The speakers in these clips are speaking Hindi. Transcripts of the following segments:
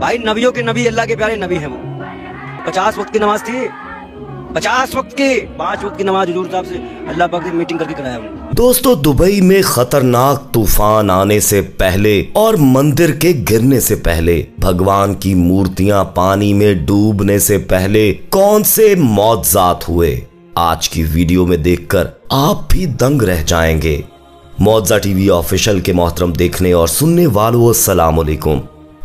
भाई नबियों के नबी अल्लाह के प्यारे नबी हैं वो पचास वक्त की नमाज थी पचास वक्त की पांच वक्त की नमाज हजूर साहब से अल्लाह पाक से मीटिंग करके कराया हूँ दोस्तों दुबई में खतरनाक तूफान आने से पहले और मंदिर के गिरने से पहले भगवान की मूर्तियां पानी में डूबने से पहले कौन से मौजात हुए आज की वीडियो में देखकर आप भी दंग रह जाएंगे मौजा टीवी ऑफिशियल के मोहतरम देखने और सुनने वालों सलाम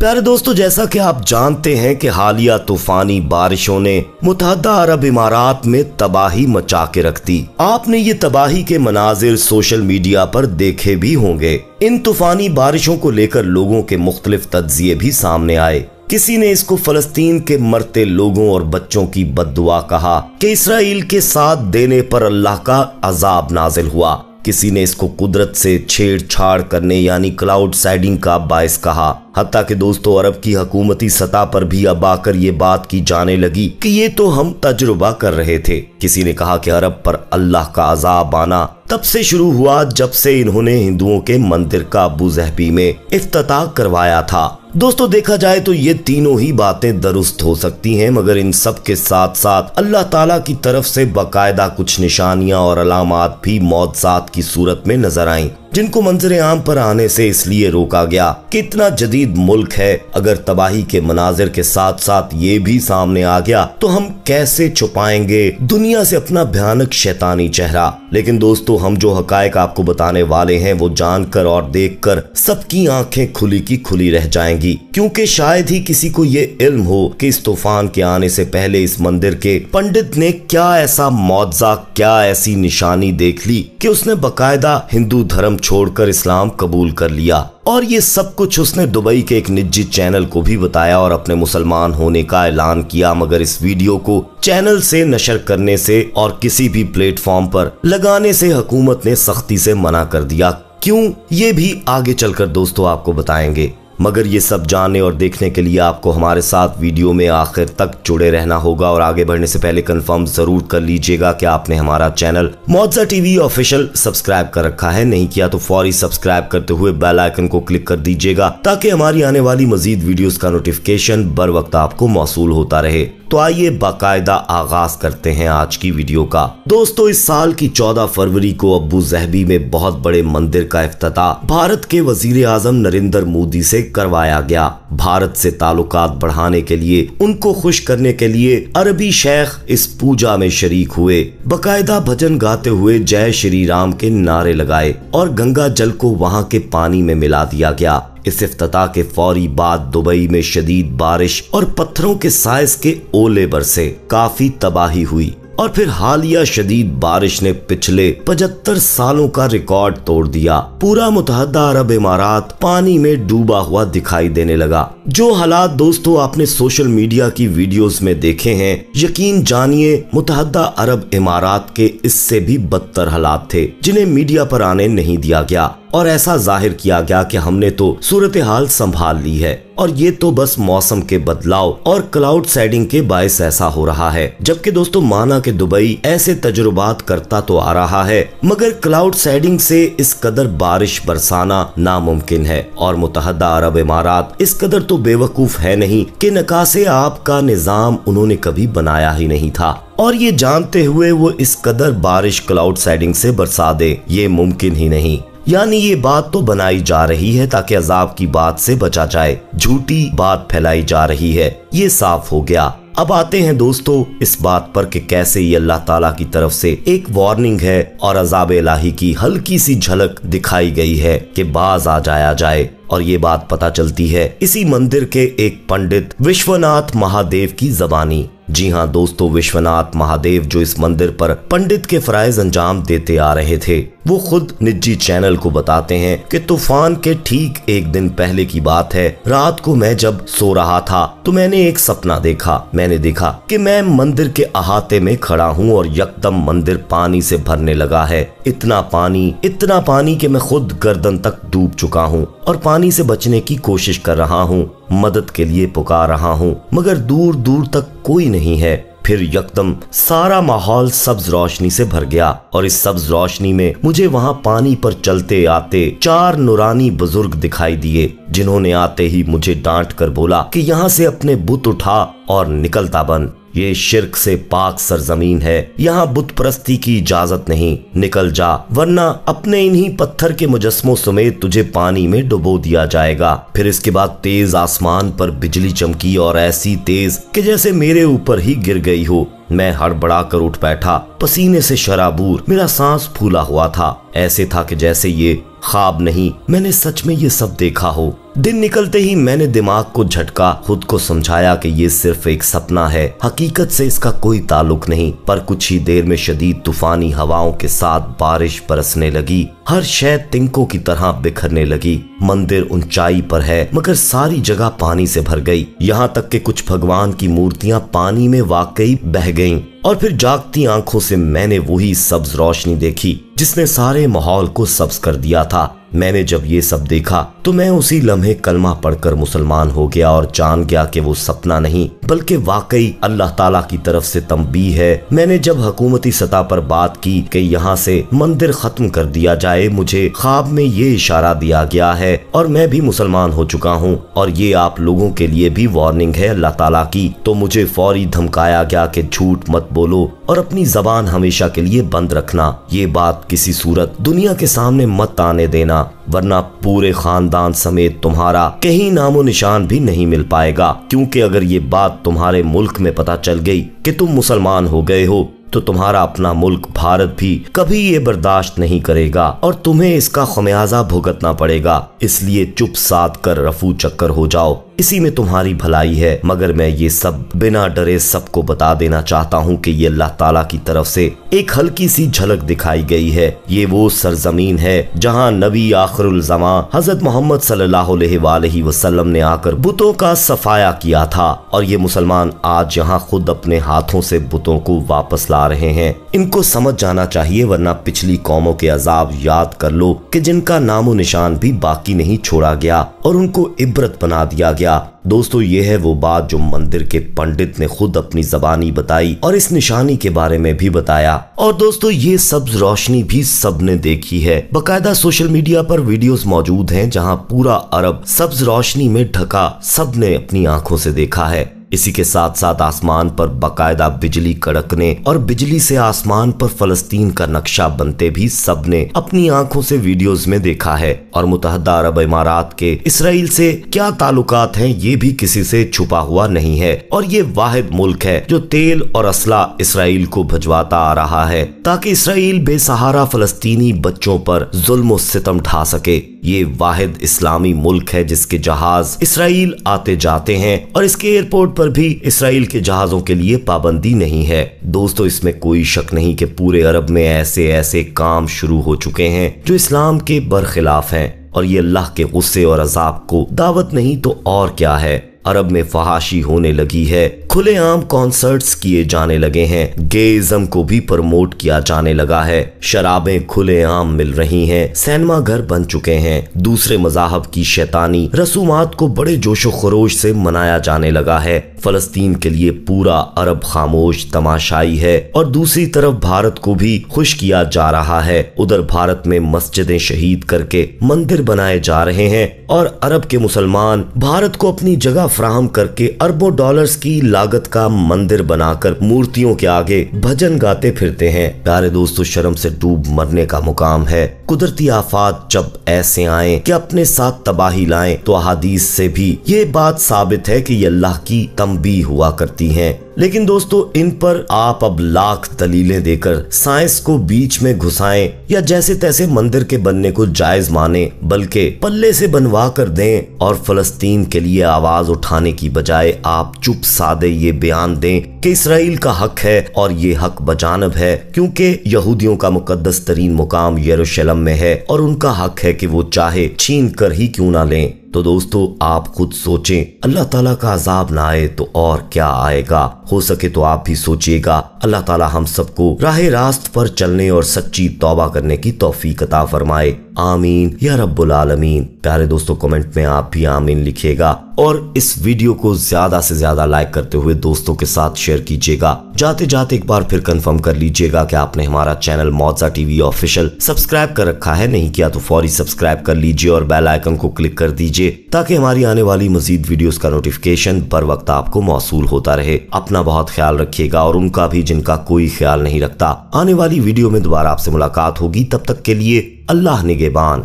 प्यारे दोस्तों जैसा कि आप जानते हैं कि हालिया तूफानी बारिशों ने मुतहदा अरब इमारात में तबाही मचा के रख दी आपने ये तबाही के मनाजिर सोशल मीडिया पर देखे भी होंगे इन तूफानी बारिशों को लेकर लोगों के मुख्तलिफ तजिए भी सामने आए किसी ने इसको फलस्तीन के मरते लोगों और बच्चों की बदुआ कहा कि इसराइल के साथ देने पर अल्लाह का अजाब नाजिल हुआ किसी ने इसको कुदरत से छेड़छाड़ करने यानी क्लाउड साइडिंग का बायस कहा हती के दोस्तों अरब की हकूमती सतह पर भी अब आकर ये बात की जाने लगी कि ये तो हम तजुर्बा कर रहे थे किसी ने कहा कि अरब पर अल्लाह का अजाब आना तब से शुरू हुआ जब से इन्होंने हिंदुओं के मंदिर का अबू जहबी में इफ्त करवाया था दोस्तों देखा जाए तो ये तीनों ही बातें दुरुस्त हो सकती हैं मगर इन सब के साथ साथ अल्लाह ताला की तरफ से बकायदा कुछ निशानियां और अलामत भी मौत सात की सूरत में नजर आईं जिनको मंजर आम पर आने से इसलिए रोका गया कितना जदीद मुल्क है अगर तबाही के मनाजिर के साथ साथ ये भी सामने आ गया तो हम कैसे छुपाएंगे दुनिया से अपना भयानक शैतानी चेहरा लेकिन दोस्तों हम जो हकायक आपको बताने वाले हैं वो जानकर और देखकर सबकी आंखें खुली की खुली रह जाएंगी क्योंकि शायद ही किसी को ये इल्म हो कि इस तूफान के आने से पहले इस मंदिर के पंडित ने क्या ऐसा मुआवजा क्या ऐसी निशानी देख ली कि उसने बकायदा हिंदू धर्म छोड़कर इस्लाम कबूल कर लिया और ये सब कुछ उसने दुबई के एक निजी चैनल को भी बताया और अपने मुसलमान होने का ऐलान किया मगर इस वीडियो को चैनल से नशर करने से और किसी भी प्लेटफॉर्म पर लगाने से हुकूमत ने सख्ती से मना कर दिया क्यों ये भी आगे चलकर दोस्तों आपको बताएंगे मगर ये सब जानने और देखने के लिए आपको हमारे साथ वीडियो में आखिर तक जुड़े रहना होगा और आगे बढ़ने से पहले कंफर्म जरूर कर लीजिएगा कि आपने हमारा चैनल मोजा टीवी ऑफिशियल सब्सक्राइब कर रखा है नहीं किया तो फौरी सब्सक्राइब करते हुए बेल आइकन को क्लिक कर दीजिएगा ताकि हमारी आने वाली मजीद वीडियोज का नोटिफिकेशन बर वक्त आपको मौसू होता रहे तो आइए बाकायदा आगाज करते हैं आज की वीडियो का दोस्तों इस साल की 14 फरवरी को अबू जहबी में बहुत बड़े मंदिर का अफ्त भारत के वजीर आजम नरेंद्र मोदी से करवाया गया भारत से ताल्लुकात बढ़ाने के लिए उनको खुश करने के लिए अरबी शेख इस पूजा में शरीक हुए बाकायदा भजन गाते हुए जय श्री राम के नारे लगाए और गंगा जल को वहाँ के पानी में मिला दिया गया इस इफ्तः के फौरी बाद दुबई में शदीद बारिश और पत्थरों के साइज के ओले बरसे काफी तबाही हुई और फिर हालिया शदीद बारिश ने पिछले 75 सालों का रिकॉर्ड तोड़ दिया पूरा मुतहदा अरब इमारात पानी में डूबा हुआ दिखाई देने लगा जो हालात दोस्तों आपने सोशल मीडिया की वीडियोस में देखे हैं यकीन जानिए मुतहदा अरब इमारात के इससे भी बदतर हालात थे जिन्हें मीडिया पर आने नहीं दिया गया और ऐसा जाहिर किया गया कि हमने तो सूरत हाल संभाल ली है और ये तो बस मौसम के बदलाव और क्लाउड सेडिंग के बायस ऐसा हो रहा है जबकि दोस्तों माना कि दुबई ऐसे तजुर्बात करता तो आ रहा है मगर क्लाउड सेडिंग से इस कदर बारिश बरसाना नामुमकिन है और मुतहदा अरब इमारात इस कदर तो बेवकूफ है नहीं कि नकासे आपका निज़ाम उन्होंने कभी बनाया ही नहीं था और ये जानते हुए वो इस कदर बारिश क्लाउड सेडिंग से बरसा दे ये मुमकिन ही नहीं यानी ये बात तो बनाई जा रही है ताकि अजाब की बात से बचा जाए झूठी बात फैलाई जा रही है ये साफ हो गया अब आते हैं दोस्तों इस बात पर कि कैसे ये अल्लाह ताला की तरफ से एक वार्निंग है और अजाब इलाही की हल्की सी झलक दिखाई गई है कि बाज आ जाया जाए और ये बात पता चलती है इसी मंदिर के एक पंडित विश्वनाथ महादेव की जबानी जी हाँ दोस्तों विश्वनाथ महादेव जो इस मंदिर पर पंडित के फरज अंजाम देते आ रहे थे वो खुद निजी चैनल को बताते हैं कि तूफान के ठीक एक दिन पहले की बात है रात को मैं जब सो रहा था तो मैंने एक सपना देखा मैंने देखा कि मैं मंदिर के अहाते में खड़ा हूँ और यकदम मंदिर पानी से भरने लगा है इतना पानी इतना पानी कि मैं खुद गर्दन तक डूब चुका हूँ और पानी से बचने की कोशिश कर रहा हूँ मदद के लिए पुकार रहा हूँ मगर दूर दूर तक कोई नहीं है फिर यकदम सारा माहौल सब्ज रोशनी से भर गया और इस सब्ज रोशनी में मुझे वहाँ पानी पर चलते आते चार नुरानी बुजुर्ग दिखाई दिए जिन्होंने आते ही मुझे डांट कर बोला कि यहाँ से अपने बुत उठा और निकलता बन ये शिरक से पाक सरजमीन है यहाँ बुत प्रस्ती की इजाजत नहीं निकल जा वरना अपने इन्हीं पत्थर के मुजस्मों समेत तुझे पानी में डुबो दिया जाएगा फिर इसके बाद तेज आसमान पर बिजली चमकी और ऐसी तेज कि जैसे मेरे ऊपर ही गिर गई हो मैं हड़बड़ा कर उठ बैठा पसीने से शराबूर मेरा सांस फूला हुआ था ऐसे था कि जैसे ये खाब नहीं मैंने सच में ये सब देखा हो दिन निकलते ही मैंने दिमाग को झटका खुद को समझाया कि ये सिर्फ एक सपना है हकीकत से इसका कोई ताल्लुक नहीं पर कुछ ही देर में शदीद तूफानी हवाओं के साथ बारिश बरसने लगी हर शय तिंकों की तरह बिखरने लगी मंदिर ऊंचाई पर है मगर सारी जगह पानी से भर गई यहाँ तक कि कुछ भगवान की मूर्तियां पानी में वाकई बह गईं और फिर जागती आंखों से मैंने वही सब्ज रोशनी देखी जिसने सारे माहौल को सब्ज कर दिया था मैंने जब ये सब देखा तो मैं उसी लम्हे कलमा पढ़कर मुसलमान हो गया और जान गया कि वो सपना नहीं बल्कि वाकई अल्लाह ताला की तरफ से तंबी है मैंने जब हकूमती सतह पर बात की कि यहाँ से मंदिर खत्म कर दिया जाए मुझे ख्वाब में ये इशारा दिया गया है और मैं भी मुसलमान हो चुका हूँ और ये आप लोगों के लिए भी वार्निंग है अल्लाह तला की तो मुझे फौरी धमकाया गया कि झूठ मत बोलो और अपनी जबान हमेशा के लिए बंद रखना ये बात किसी सूरत दुनिया के सामने मत आने देना वरना पूरे खानदान समेत तुम्हारा कहीं नामो निशान भी नहीं मिल पाएगा क्योंकि अगर ये बात तुम्हारे मुल्क में पता चल गई कि तुम मुसलमान हो गए हो तो तुम्हारा अपना मुल्क भारत भी कभी ये बर्दाश्त नहीं करेगा और तुम्हें इसका खमियाजा भुगतना पड़ेगा इसलिए चुप साध कर रफू चक्कर हो जाओ इसी में तुम्हारी भलाई है मगर मैं ये सब बिना डरे सबको बता देना चाहता हूँ कि ये अल्लाह ताला की तरफ से एक हल्की सी झलक दिखाई गई है ये वो सरजमीन है जहाँ नबी आखरुल जमा हजरत मोहम्मद सल्लाम ने आकर बुतों का सफाया किया था और ये मुसलमान आज यहाँ खुद अपने हाथों से बुतों को वापस ला रहे हैं इनको समझ जाना चाहिए वरना पिछली कौमों के अजाब याद कर लो कि जिनका नामो निशान भी बाकी नहीं छोड़ा गया और उनको इबरत बना दिया गया किया दोस्तों ये है वो बात जो मंदिर के पंडित ने खुद अपनी जबानी बताई और इस निशानी के बारे में भी बताया और दोस्तों ये सब्ज रोशनी भी सबने देखी है बकायदा सोशल मीडिया पर वीडियोस मौजूद हैं जहां पूरा अरब सब्ज रोशनी में ढका सबने अपनी आंखों से देखा है इसी के साथ साथ आसमान पर बाकायदा बिजली कड़कने और बिजली से आसमान पर फलस्तीन का नक्शा बनते भी सबने अपनी आंखों से वीडियोस में देखा है और मुतहदा अरब इमारात के इसराइल से क्या ताल्लुकात हैं ये भी किसी से छुपा हुआ नहीं है और ये वाहिद मुल्क है जो तेल और असला इसराइल को भजवाता आ रहा है ताकि इसराइल बेसहारा फलस्तीनी बच्चों पर जुल्म सितम ढा सके ये वाहिद इस्लामी मुल्क है जिसके जहाज इसराइल आते जाते हैं और इसके एयरपोर्ट पर पर भी इसराइल के जहाजों के लिए पाबंदी नहीं है दोस्तों इसमें कोई शक नहीं कि पूरे अरब में ऐसे ऐसे काम शुरू हो चुके हैं जो इस्लाम के बरखिलाफ हैं और ये अल्लाह के गुस्से और अजाब को दावत नहीं तो और क्या है अरब में फहाशी होने लगी है खुलेआम कॉन्सर्ट्स किए जाने लगे हैं गेइज्म को भी प्रमोट किया जाने लगा है शराबें खुलेआम मिल रही हैं सैनमा घर बन चुके हैं दूसरे मजाहब की शैतानी रसूमात को बड़े जोशो खरोश से मनाया जाने लगा है फलस्तीन के लिए पूरा अरब खामोश तमाशाई है और दूसरी तरफ भारत को भी खुश किया जा रहा है उधर भारत में मस्जिदें शहीद करके मंदिर बनाए जा रहे हैं और अरब के मुसलमान भारत को अपनी जगह फ्राहम करके अरबों डॉलर्स की लागत का मंदिर बनाकर मूर्तियों के आगे भजन गाते फिरते हैं प्यारे दोस्तों शर्म से डूब मरने का मुकाम है कुदरती आफात जब ऐसे आए कि अपने साथ तबाही लाएं तो अहादीस से भी ये बात साबित है कि ये अल्लाह की तमबी हुआ करती हैं लेकिन दोस्तों इन पर आप अब लाख दलीलें देकर साइंस को बीच में घुसाएं या जैसे तैसे मंदिर के बनने को जायज माने बल्कि पल्ले से बनवा कर दें और फलस्तीन के लिए आवाज उठाने की बजाय आप चुप सादे ये बयान दें कि इसराइल का हक है और ये हक बजानब है क्योंकि यहूदियों का मुकदस तरीन मुकाम यरूशलम में है और उनका हक है कि वो चाहे छीन कर ही क्यों ना लें तो दोस्तों आप खुद सोचें अल्लाह ताला का अजाब ना आए तो और क्या आएगा हो सके तो आप भी सोचिएगा अल्लाह ताला हम सबको राह रास्त पर चलने और सच्ची तौबा करने की तोफ़ी कता फरमाए आमीन या रब्बुल आलमीन प्यारे दोस्तों कमेंट में आप भी आमीन लिखिएगा और इस वीडियो को ज्यादा से ज्यादा लाइक करते हुए दोस्तों के साथ शेयर कीजिएगा जाते जाते एक बार फिर कंफर्म कर लीजिएगा कि आपने हमारा चैनल मौजा टीवी ऑफिशियल सब्सक्राइब कर रखा है नहीं किया तो फौरी सब्सक्राइब कर लीजिए और बेल आइकन को क्लिक कर दीजिए ताकि हमारी आने वाली मजीद वीडियोस का नोटिफिकेशन बर वक्त आपको मौसू होता रहे अपना बहुत ख्याल रखिएगा और उनका भी जिनका कोई ख्याल नहीं रखता आने वाली वीडियो में दोबारा आपसे मुलाकात होगी तब तक के लिए अल्लाह निगेबान